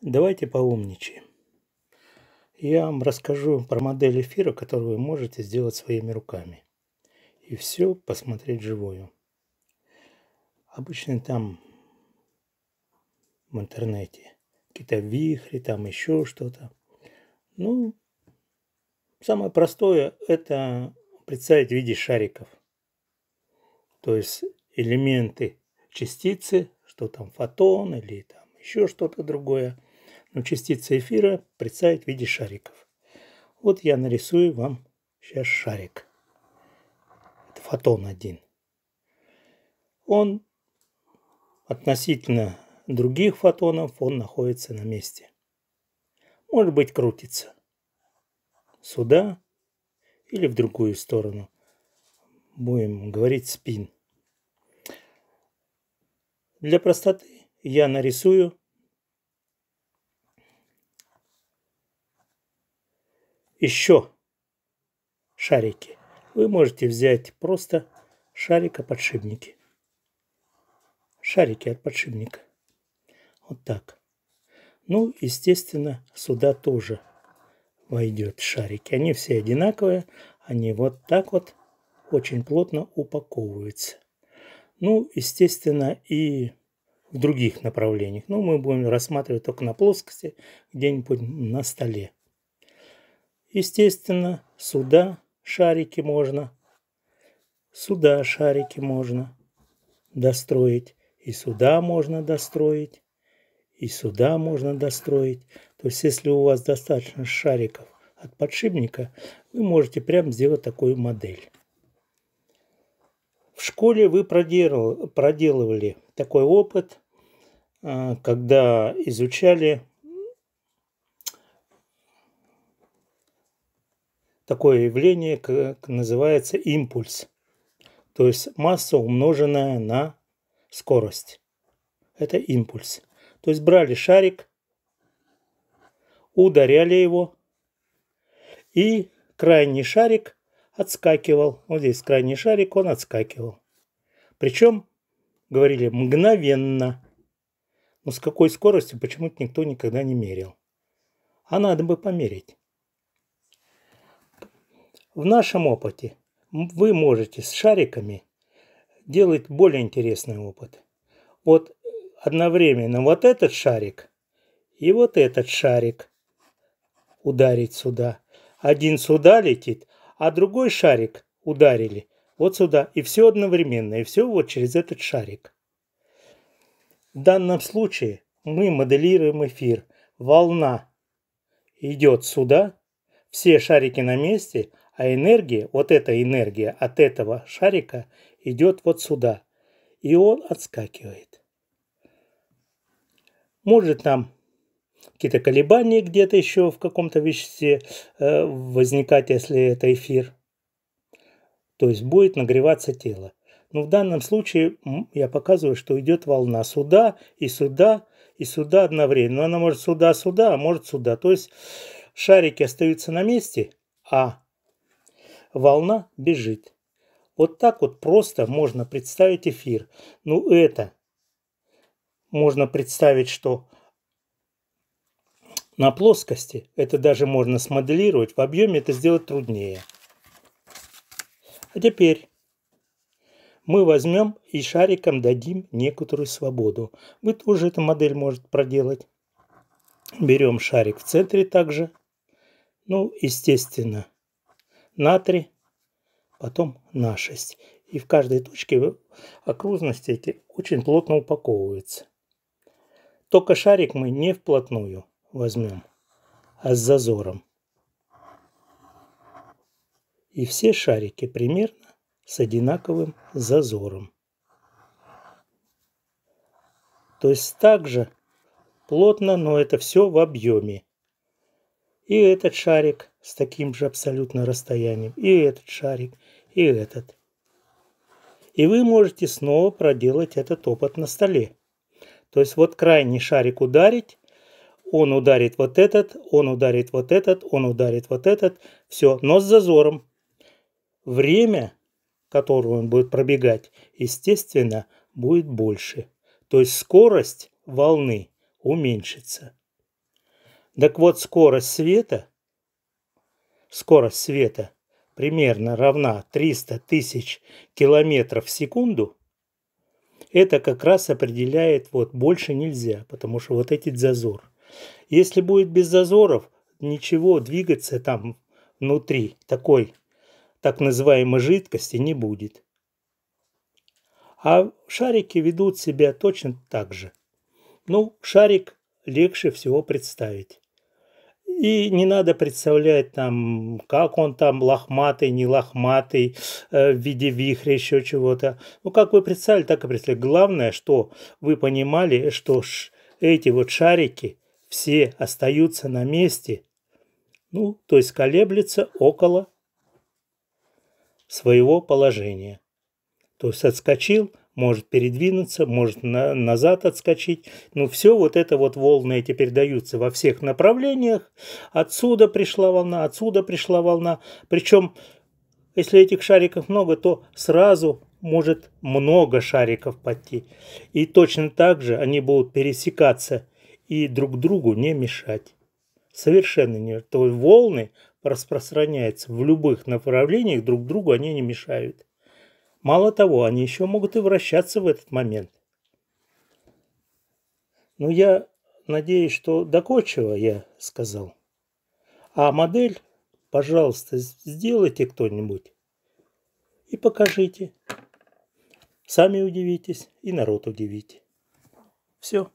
Давайте поумничаем. Я вам расскажу про модель эфира, которую вы можете сделать своими руками. И все посмотреть живую. Обычно там в интернете какие-то вихри, там еще что-то. Ну, самое простое это представить в виде шариков. То есть элементы частицы, что там фотон или там еще что-то другое – но частицы эфира представить в виде шариков. Вот я нарисую вам сейчас шарик. Это фотон один. Он относительно других фотонов, он находится на месте. Может быть, крутится. Сюда или в другую сторону. Будем говорить спин. Для простоты я нарисую еще шарики. Вы можете взять просто шарика-подшипники. Шарики от подшипника. Вот так. Ну, естественно, сюда тоже войдет шарики. Они все одинаковые. Они вот так вот очень плотно упаковываются. Ну, естественно, и в других направлениях. Но ну, мы будем рассматривать только на плоскости, где-нибудь на столе. Естественно, сюда шарики можно, сюда шарики можно достроить, и сюда можно достроить, и сюда можно достроить. То есть, если у вас достаточно шариков от подшипника, вы можете прямо сделать такую модель. В школе вы проделывали такой опыт, а, когда изучали такое явление как называется импульс, то есть масса, умноженная на скорость. Это импульс. То есть брали шарик, ударяли его, и крайний шарик отскакивал. Вот здесь крайний шарик, он отскакивал. Причем, говорили, мгновенно. Но с какой скоростью почему-то никто никогда не мерил. А надо бы померить. В нашем опыте вы можете с шариками делать более интересный опыт. Вот одновременно вот этот шарик и вот этот шарик ударить сюда. Один сюда летит, а другой шарик ударили вот сюда. И все одновременно, и все вот через этот шарик. В данном случае мы моделируем эфир. Волна идет сюда, все шарики на месте, а энергия, вот эта энергия от этого шарика идет вот сюда. И он отскакивает. Может там какие-то колебания где-то еще в каком-то веществе э, возникать, если это эфир. То есть будет нагреваться тело. Но в данном случае я показываю, что идет волна сюда и сюда и сюда одновременно. Но она может сюда-сюда, а может сюда. То есть шарики остаются на месте, а волна бежит. Вот так вот просто можно представить эфир. Ну это можно представить, что на плоскости это даже можно смоделировать, в объеме это сделать труднее. А теперь мы возьмем и шариком дадим некоторую свободу. Вы тоже эту модель может проделать. Берем шарик в центре также. Ну, естественно, на 3, потом на 6. И в каждой точке окружности эти очень плотно упаковываются. Только шарик мы не вплотную возьмем, а с зазором. И все шарики примерно с одинаковым зазором. То есть также плотно, но это все в объеме. И этот шарик с таким же абсолютно расстоянием. И этот шарик, и этот. И вы можете снова проделать этот опыт на столе. То есть вот крайний шарик ударить, он ударит вот этот, он ударит вот этот, он ударит вот этот. Все, но с зазором. Время, которое он будет пробегать, естественно, будет больше. То есть скорость волны уменьшится. Так вот, скорость света скорость света примерно равна 300 тысяч километров в секунду, это как раз определяет, вот больше нельзя, потому что вот эти зазор. Если будет без зазоров, ничего двигаться там внутри такой так называемой жидкости не будет. А шарики ведут себя точно так же. Ну, шарик легче всего представить. И не надо представлять там, как он там лохматый, не лохматый, э, в виде вихря, еще чего-то. Ну, как вы представили, так и представили. Главное, что вы понимали, что эти вот шарики все остаются на месте. Ну, то есть колеблется около своего положения. То есть отскочил, может передвинуться, может на, назад отскочить. Ну, все вот это вот волны эти передаются во всех направлениях. Отсюда пришла волна, отсюда пришла волна. Причем, если этих шариков много, то сразу может много шариков пойти. И точно так же они будут пересекаться и друг другу не мешать. Совершенно не. То волны распространяются в любых направлениях, друг другу они не мешают. Мало того, они еще могут и вращаться в этот момент. Ну, я надеюсь, что докончила, я сказал. А модель, пожалуйста, сделайте кто-нибудь и покажите. Сами удивитесь и народ удивите. Все.